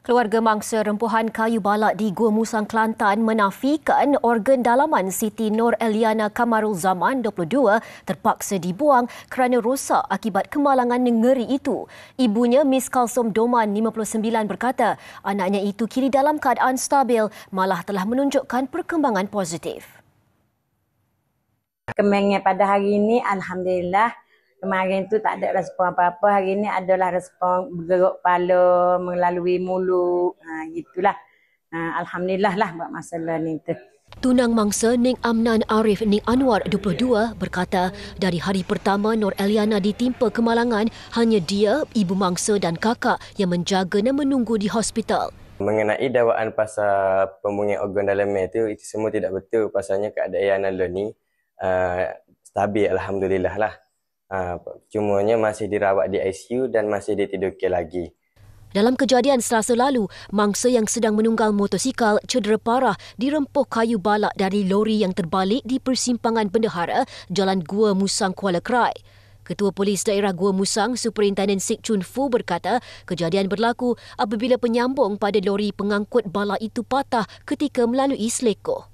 Keluarga mangsa rempuhan kayu balak di Gua Musang Kelantan menafikan organ dalaman Siti Nur Eliana Kamarul Zaman 22 terpaksa dibuang kerana rosak akibat kemalangan ngeri itu. Ibunya Miss Kalsom Doman 59 berkata anaknya itu kini dalam keadaan stabil malah telah menunjukkan perkembangan positif. Kemengnya pada hari ini Alhamdulillah kemarin tu tak ada respon apa-apa hari ni adalah respon bergerak kepala melalui mulut ha gitulah ha, alhamdulillah lah buat masalah ni tu Tunang mangsa Ning Amnan Arif Ning Anwar 22 berkata dari hari pertama Nur Eliana ditimpa kemalangan hanya dia, ibu mangsa dan kakak yang menjaga dan menunggu di hospital. Mengenai dakwaan pasal pembunyian organ dalam itu, itu semua tidak betul pasalnya keadaan Eliana ni uh, ah, stabil Alhamdulillah lah. Ha, cumanya masih dirawat di ICU dan masih ditidurkan lagi. Dalam kejadian selasa lalu, mangsa yang sedang menunggang motosikal cedera parah dirempuh kayu balak dari lori yang terbalik di persimpangan bendahara Jalan Gua Musang Kuala Krai. Ketua Polis Daerah Gua Musang, Superintenden Sik Chun Fu berkata, kejadian berlaku apabila penyambung pada lori pengangkut balak itu patah ketika melalui Selekoh.